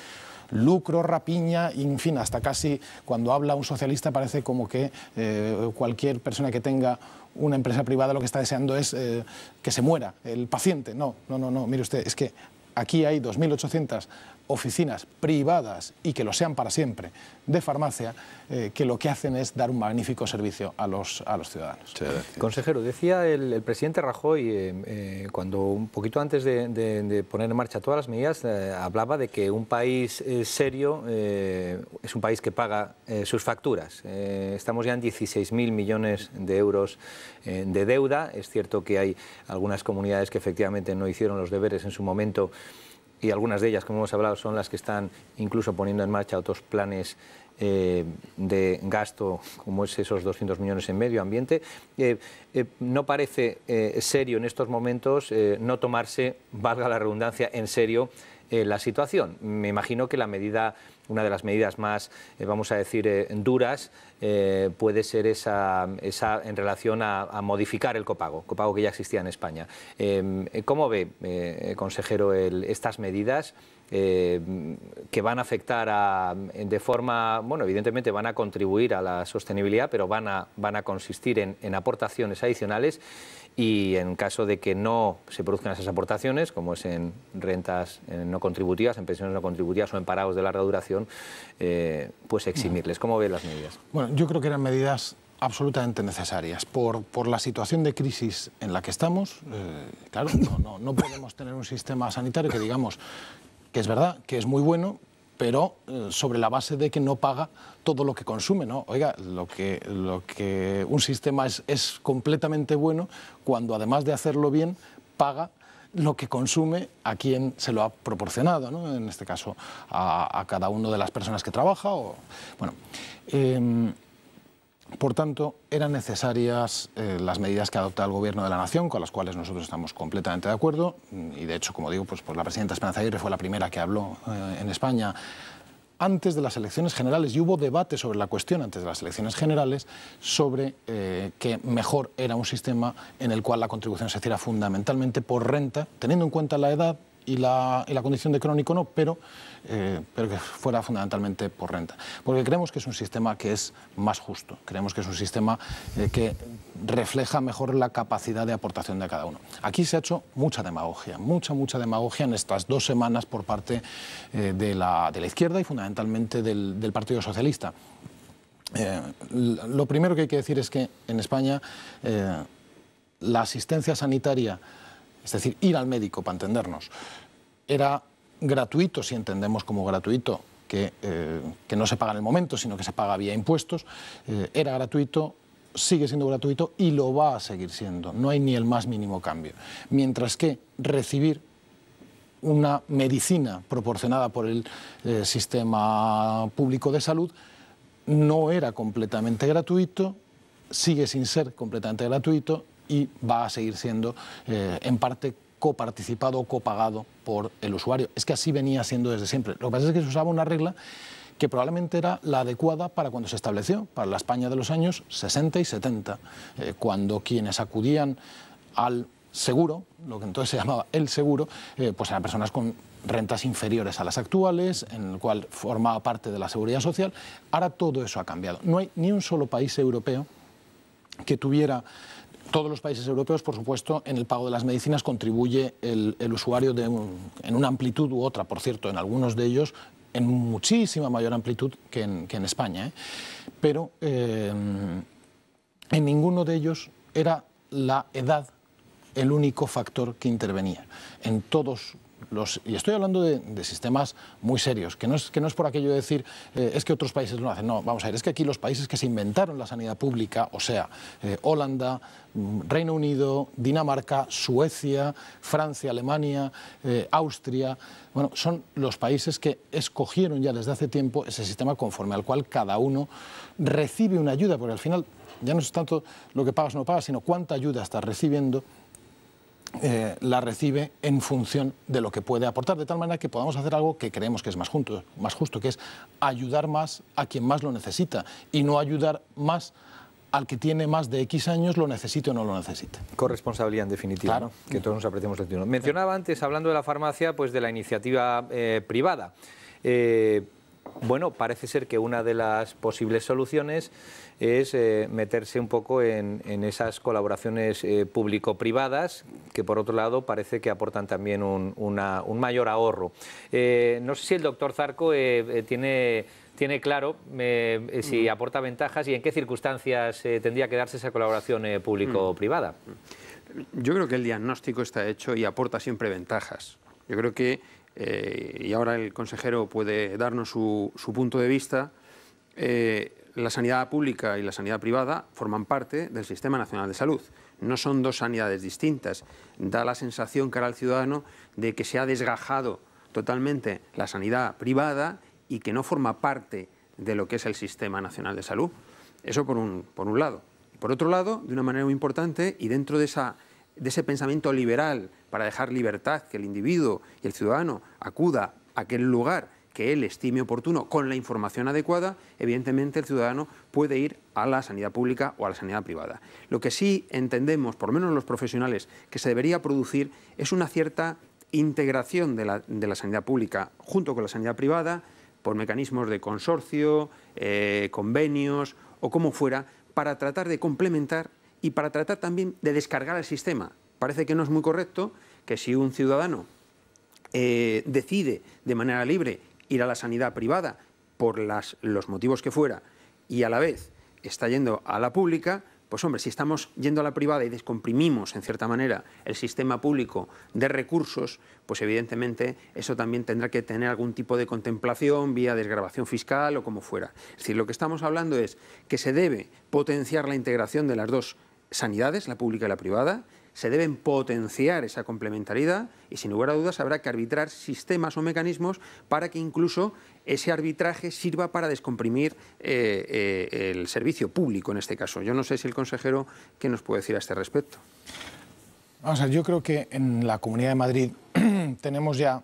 [SPEAKER 3] lucro, rapiña, y, en fin, hasta casi cuando habla un socialista parece como que eh, cualquier persona que tenga una empresa privada lo que está deseando es eh, que se muera el paciente. No, no, no, no, mire usted, es que aquí hay 2.800 oficinas privadas y que lo sean para siempre de farmacia, eh, que lo que hacen es dar un magnífico servicio a los, a los ciudadanos. Consejero, decía el, presidente Rajoy,
[SPEAKER 1] eh, eh, cuando un poquito antes de, de, poner en marcha todas las medidas, hablaba de que un país serio es un país que paga sus facturas. estamos ya en 16.000 millones de euros de deuda. Es cierto que hay algunas comunidades que efectivamente no hicieron los deberes en su momento y algunas de ellas, como hemos hablado, son las que están incluso poniendo en marcha otros planes eh, de gasto, como es esos 200 millones en medio ambiente. Eh, eh, no parece serio en estos momentos no tomarse, valga la redundancia, en serio eh, la situación. Me imagino que la medida, una de las medidas más, eh, vamos a decir, eh, duras puede ser esa, esa en relación a, modificar el copago, copago que ya existía en España. Em, ¿Cómo ve, consejero, estas medidas? que van a afectar de forma, bueno, evidentemente van a contribuir a la sostenibilidad, pero van a, van a consistir en aportaciones adicionales y en caso de que no se produzcan esas aportaciones, como es en rentas eh, no contributivas, en pensiones no contributivas o en parados de larga duración, eh, pues eximirles. ¿Cómo ven las medidas?
[SPEAKER 3] Bueno, yo creo que eran medidas absolutamente necesarias. Por, la situación de crisis en la que estamos, eh, claro, no, no podemos tener un sistema sanitario que digamos que es verdad, que es muy bueno, pero eh, sobre la base de que no paga todo lo que consume. ¿no? Oiga, lo que, lo que un sistema es, completamente bueno cuando además de hacerlo bien, paga lo que consume a quien se lo ha proporcionado, ¿no? en este caso a, cada una de las personas que trabaja. O, bueno, em, por tanto, eran necesarias eh, las medidas que adopta el Gobierno de la Nación, con las cuales nosotros estamos completamente de acuerdo, mm, y de hecho, como digo, pues, pues, la presidenta Esperanza Aguirre fue la primera que habló eh, en España antes de las elecciones generales y hubo debate sobre la cuestión antes de las elecciones generales sobre qué eh, que mejor era un sistema en el cual la contribución se hiciera fundamentalmente por renta, teniendo en cuenta la edad, y la, condición de crónico no, pero, eh, pero que fuera fundamentalmente por renta. Porque creemos que es un sistema que es más justo, creemos que es un sistema eh, que refleja mejor la capacidad de aportación de cada uno. Aquí se ha hecho mucha demagogia, mucha, mucha demagogia en estas dos semanas por parte eh, de, la, izquierda y fundamentalmente del Partido Socialista. lo primero que hay que decir es que en España la asistencia sanitaria es decir, ir al médico para entendernos, era gratuito, si entendemos como gratuito, que, eh, no se paga en el momento, sino que se paga vía impuestos, eh, era gratuito, sigue siendo gratuito y lo va a seguir siendo. No hay ni el más mínimo cambio. Mientras que recibir una medicina proporcionada por el eh, sistema público de salud no era completamente gratuito, sigue sin ser completamente gratuito y va a seguir siendo eh, en parte coparticipado o copagado por el usuario. Es que así venía siendo desde siempre. Lo que pasa es que se usaba una regla que probablemente era la adecuada para cuando se estableció, para la España de los años 60 y 70, eh, cuando quienes acudían al seguro, lo que entonces se llamaba el seguro, eh, pues eran personas con rentas inferiores a las actuales, en el cual formaba parte de la seguridad social. Ahora todo eso ha cambiado. No hay ni un solo país europeo que tuviera todos los países europeos, por supuesto, en el pago de las medicinas contribuye el, usuario en una amplitud u otra, por cierto, en algunos de ellos en muchísima mayor amplitud que en, España. ¿eh? Pero eh, en ninguno de ellos era la edad el único factor que intervenía. En todos y estoy hablando de, sistemas muy serios, que no es, por aquello de decir eh, es que otros países lo hacen, no, vamos a ver, es que aquí los países que se inventaron la sanidad pública, o sea, eh, Holanda, mm, Reino Unido, Dinamarca, Suecia, Francia, Alemania, eh, Austria, bueno, son los países que escogieron ya desde hace tiempo ese sistema conforme al cual cada uno recibe una ayuda, porque al final ya no es tanto lo que pagas o no pagas, sino cuánta ayuda estás recibiendo eh, la recibe en función de lo que puede aportar, de tal manera que podamos hacer algo que creemos que es más, más justo, que es ayudar más a quien más lo necesita y no ayudar más al que tiene más de X años lo necesite o no lo necesite. Corresponsabilidad en definitiva, que todos nos apreciamos el Mencionaba
[SPEAKER 1] antes, hablando de la farmacia, pues de la iniciativa eh, privada. Eh, bueno, parece ser que una de las posibles soluciones es eh, meterse un poco en, esas colaboraciones eh, público-privadas, que por otro lado parece que aportan también un, mayor ahorro. Eh, no sé si el doctor Zarco tiene, claro si mm. aporta ventajas y en qué
[SPEAKER 4] circunstancias tendría que darse
[SPEAKER 1] esa colaboración
[SPEAKER 4] público-privada. Mm. Yo creo que el diagnóstico está hecho y aporta siempre ventajas. Yo creo que eh, y ahora el consejero puede darnos su, punto de vista, eh, la sanidad pública y la sanidad privada forman parte del Sistema Nacional de Salud. No son dos sanidades distintas. Da la sensación cara al ciudadano de que se ha desgajado totalmente la sanidad privada y que no forma parte de lo que es el Sistema Nacional de Salud. Eso por un, por un lado. Por otro lado, de una manera muy importante, y dentro de esa de ese pensamiento liberal para dejar libertad, que el individuo y el ciudadano acuda a aquel lugar que él estime oportuno con la información adecuada, evidentemente el ciudadano puede ir a la sanidad pública o a la sanidad privada. Lo que sí entendemos, por lo menos los profesionales, que se debería producir es una cierta integración de la, sanidad pública junto con la sanidad privada por mecanismos de consorcio, eh, convenios o como fuera, para tratar de complementar y para tratar también de descargar el sistema. Parece que no es muy correcto que si un ciudadano eh, decide de manera libre ir a la sanidad privada por los motivos que fuera y a la vez está yendo a la pública, pues hombre, si estamos yendo a la privada y descomprimimos en cierta manera el sistema público de recursos, pues evidentemente eso también tendrá que tener algún tipo de contemplación vía desgrabación fiscal o como fuera. Es decir, lo que estamos hablando es que se debe potenciar la integración de las dos sanidades, la pública y la privada, se deben potenciar esa complementariedad y sin lugar a dudas habrá que arbitrar sistemas o mecanismos para que incluso ese arbitraje sirva para descomprimir eh, eh, el servicio público en este caso. Yo no sé si el consejero qué nos puede decir a este respecto.
[SPEAKER 3] Vamos a yo creo que en la Comunidad de Madrid tenemos ya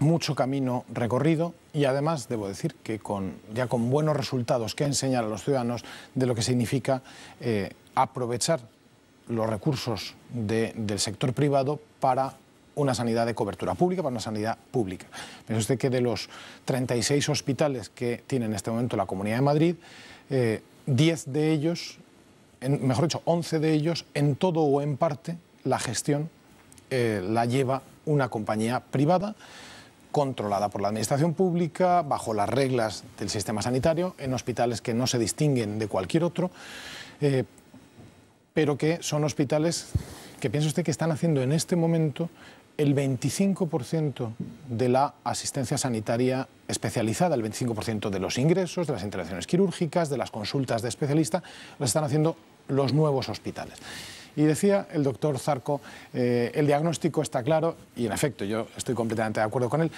[SPEAKER 3] mucho camino recorrido y además debo decir que con, ya con buenos resultados que enseñar a los ciudadanos de lo que significa eh, aprovechar los recursos del sector privado para una sanidad de cobertura pública, para una sanidad pública. Piensa usted que de los 36 hospitales que tiene en este momento la Comunidad de Madrid, 10 eh, de ellos, mejor dicho, 11 de ellos, en todo o en parte, la gestión eh, la lleva una compañía privada controlada por la administración pública, bajo las reglas del sistema sanitario, en hospitales que no se distinguen de cualquier otro. Eh, pero que son hospitales que piensa usted que están haciendo en este momento el 25% de la asistencia sanitaria especializada, el 25% de los ingresos, de las intervenciones quirúrgicas, de las consultas de especialista, lo están haciendo los nuevos hospitales. Y decía el doctor Zarco, eh, el diagnóstico está claro, y en efecto yo estoy completamente de acuerdo con él,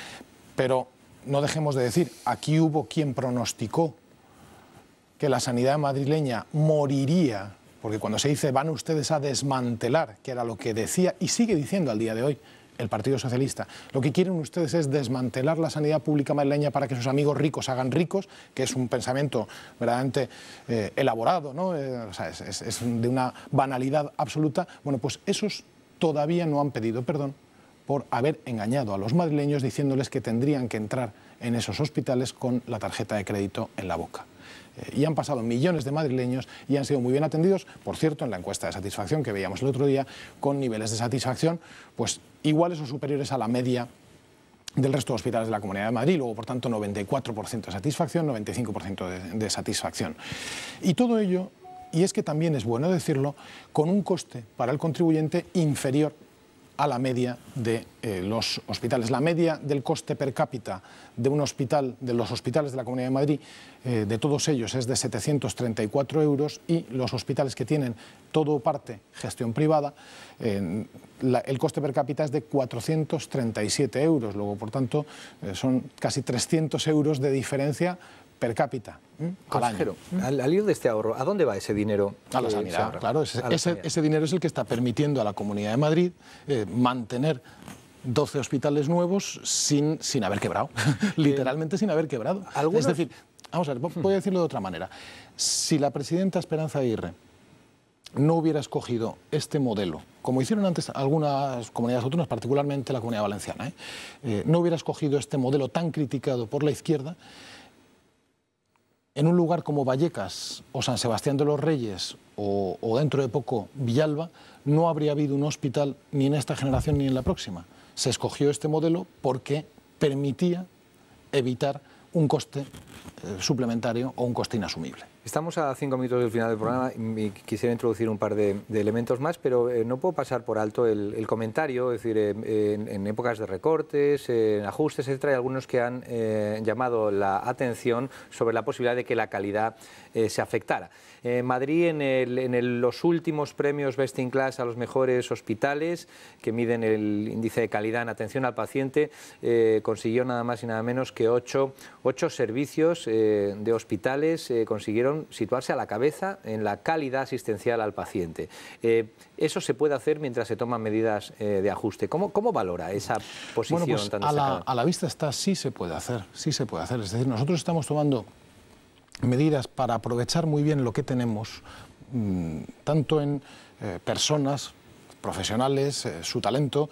[SPEAKER 3] pero no dejemos de decir, aquí hubo quien pronosticó que la sanidad madrileña moriría porque cuando se dice van ustedes a desmantelar, que era lo que decía y sigue diciendo al día de hoy el Partido Socialista, lo que quieren ustedes es desmantelar la sanidad pública madrileña para que sus amigos ricos hagan ricos, que es un pensamiento verdaderamente eh, elaborado, ¿no? Eh, es de una banalidad absoluta. Bueno, pues esos todavía no han pedido perdón por haber engañado a los madrileños diciéndoles que tendrían que entrar en esos hospitales con la tarjeta de crédito en la boca y han pasado millones de madrileños y han sido muy bien atendidos, por cierto, en la encuesta de satisfacción que veíamos el otro día, con niveles de satisfacción pues iguales o superiores a la media del resto de hospitales de la Comunidad de Madrid, luego por tanto 94% de satisfacción, 95% de, de satisfacción. Y todo ello, y es que también es bueno decirlo, con un coste para el contribuyente inferior a la media de eh, los hospitales. La media del coste per cápita de un hospital, de los hospitales de la Comunidad de Madrid, eh, de todos ellos, es de 734 euros y los hospitales que tienen todo parte gestión privada, eh, el coste per cápita es de 437 euros. Luego, por tanto, son casi 300 euros de diferencia per cápita. Consejero, al, al, ir de este ahorro, ¿a dónde va ese dinero? A la sanidad, claro. Ese, dinero es el que está permitiendo a la Comunidad de Madrid eh, mantener 12 hospitales nuevos sin, sin haber quebrado, literalmente sin haber quebrado. Es decir, vamos a ver, voy a decirlo de otra manera. Si la presidenta Esperanza Aguirre no hubiera escogido este modelo, como hicieron antes algunas comunidades autónomas, particularmente la Comunidad Valenciana, ¿eh? Eh, no hubiera escogido este modelo tan criticado por la izquierda, en un lugar como Vallecas o San Sebastián de los Reyes o, dentro de poco Villalba, no habría habido un hospital ni en esta generación ni en la próxima. Se escogió este modelo porque permitía evitar un coste eh, suplementario o un coste inasumible. Estamos a
[SPEAKER 1] cinco minutos del final del programa y quisiera introducir un par de, elementos más, pero eh, no puedo pasar por alto el, comentario, es decir, en, épocas de recortes, en ajustes, etcétera, hay algunos que han eh, llamado la atención sobre la posibilidad de que la calidad eh, se afectara. Madrid, en, los últimos premios Best in Class a los mejores hospitales, que miden el índice de calidad en atención al paciente, consiguió nada más y nada menos que ocho servicios de hospitales, consiguieron situarse a la cabeza en la calidad asistencial al paciente. Eh, eso se puede hacer mientras se toman medidas eh, de ajuste. ¿Cómo, valora esa posición bueno, pues, tan a la, a
[SPEAKER 3] la vista está, sí se puede hacer, sí se puede hacer. Es decir, nosotros estamos tomando medidas para aprovechar muy bien lo que tenemos, mm, tanto en eh, personas, profesionales, su talento,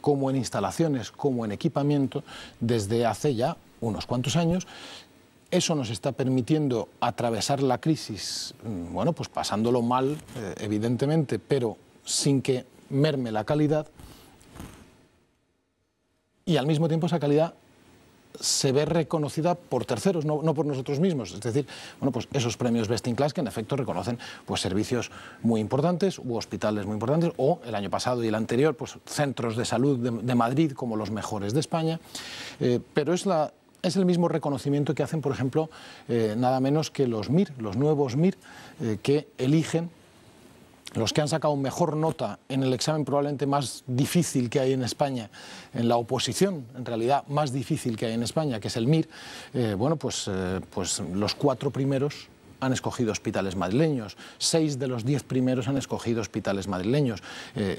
[SPEAKER 3] como en instalaciones, como en equipamiento, desde hace ya unos cuantos años eso nos está permitiendo atravesar la crisis, mm, bueno, pues pasándolo mal, eh, evidentemente, pero sin que merme la calidad. Y al mismo tiempo esa calidad se ve reconocida por terceros, no, por nosotros mismos. Es decir, bueno, pues esos premios Best in Class que en efecto reconocen pues, servicios muy importantes u hospitales muy importantes o el año pasado y el anterior, pues centros de salud de, Madrid como los mejores de España. Eh, pero es la es el mismo reconocimiento que hacen, por ejemplo, eh, nada menos que los MIR, los nuevos MIR, eh, que eligen los que han sacado mejor nota en el examen probablemente más difícil que hay en España, en la oposición, en realidad más difícil que hay en España, que es el MIR, eh, bueno, pues, pues los cuatro primeros han escogido hospitales madrileños, seis de los diez primeros han escogido hospitales madrileños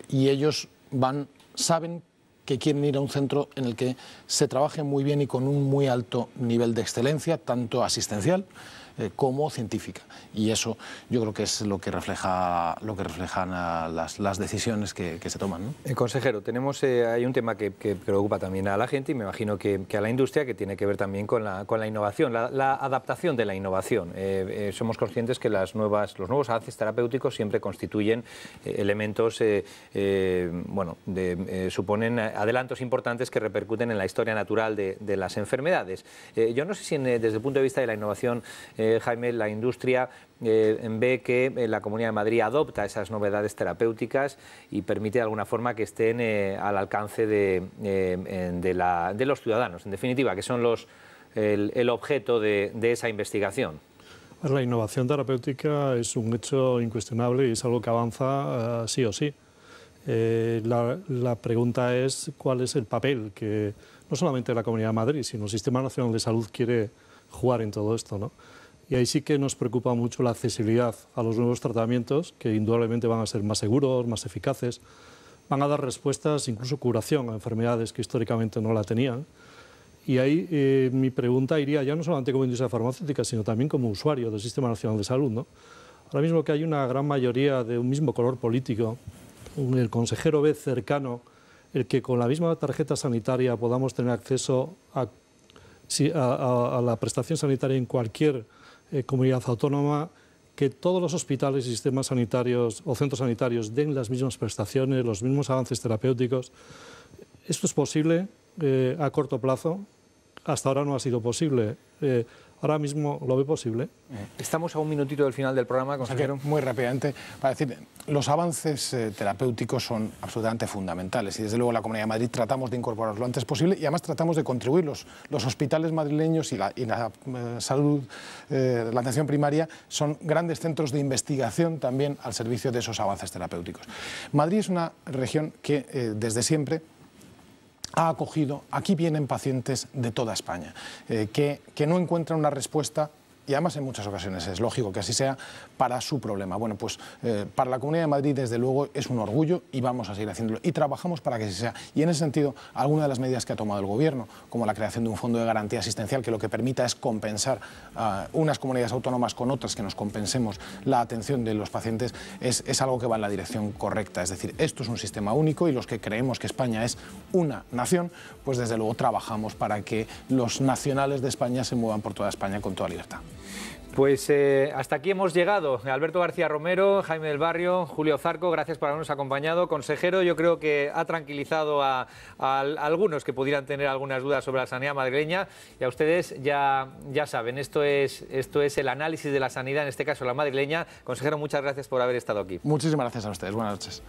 [SPEAKER 3] y ellos van, saben que quieren ir a un centro en el que se trabaje muy bien y con un muy alto nivel de excelencia, tanto asistencial eh, como científica. Y eso yo creo que es lo que, refleja, lo que reflejan ah, las, decisiones que, se toman.
[SPEAKER 1] Eh, consejero, tenemos, eh, hay un tema que, preocupa también a la gente y me imagino que, a la industria, que tiene que ver también con la, con la innovación, la, adaptación de la innovación. somos conscientes que las nuevas, los nuevos avances terapéuticos siempre constituyen elementos, bueno, de, suponen adelantos importantes que repercuten en la historia natural de, las enfermedades. yo no sé si desde el punto de vista de la innovación eh, Jaime, la industria eh, ve que eh, la Comunidad de Madrid adopta esas novedades terapéuticas y permite de alguna forma que estén al alcance de, los ciudadanos, en definitiva, que son el, objeto de, esa investigación.
[SPEAKER 5] Pues la innovación terapéutica es un hecho incuestionable y es algo que avanza sí o sí. la, pregunta es cuál es el papel que no solamente la Comunidad de Madrid, sino el Sistema Nacional de Salud quiere jugar en todo esto. ¿no? Y ahí sí que nos preocupa mucho la accesibilidad a los nuevos tratamientos, que indudablemente van a ser más seguros, más eficaces, van a dar respuestas, incluso curación a enfermedades que históricamente no la tenían. Y ahí eh, mi pregunta iría ya no solamente como industria farmacéutica, sino también como usuario del Sistema Nacional de Salud. ¿no? Ahora mismo que hay una gran mayoría de un mismo color político, el consejero ve cercano el que con la misma tarjeta sanitaria podamos tener acceso a, a la prestación sanitaria en cualquier eh, comunidad autónoma que todos los hospitales y sistemas sanitarios o centros sanitarios den las mismas prestaciones, los mismos avances terapéuticos. Esto es posible eh, a corto plazo. Hasta ahora no ha sido posible. Eh, ahora mismo lo ve posible. Eh,
[SPEAKER 3] estamos a un minutito del final del programa, consejero. muy rápidamente, para decir, los avances eh, terapéuticos son absolutamente fundamentales y desde luego la Comunidad de Madrid tratamos de incorporarlos lo antes posible y además tratamos de contribuirlos, Los, hospitales madrileños y la, eh, salud, la atención primaria, son grandes centros de investigación también al servicio de esos avances terapéuticos. Madrid es una región que desde siempre ha acogido, aquí vienen pacientes de toda España, eh, que, no encuentran una respuesta y además en muchas ocasiones es lógico que así sea, para su problema. Bueno, pues eh, para la Comunidad de Madrid, desde luego, es un orgullo y vamos a seguir haciéndolo. Y trabajamos para que así sea. Y en ese sentido, alguna de las medidas que ha tomado el Gobierno, como la creación de un fondo de garantía asistencial, que lo que permita es compensar a unas comunidades autónomas con otras, que nos compensemos la atención de los pacientes, es, es algo que va en la dirección correcta. Es decir, esto es un sistema único y los que creemos que España es una nación, pues desde luego trabajamos para que los nacionales de España se muevan por toda España con toda libertad.
[SPEAKER 1] Pues eh, hasta aquí hemos llegado. Alberto García Romero, Jaime del Barrio, Julio Zarco, gracias por habernos acompañado. Consejero, yo creo que ha tranquilizado a, algunos que pudieran tener algunas dudas sobre la sanidad madrileña. Y a ustedes ya, ya saben, esto es, esto es el análisis de la sanidad, en este caso la madrileña. Consejero, muchas gracias por haber estado aquí.
[SPEAKER 3] Muchísimas gracias a ustedes. Buenas noches.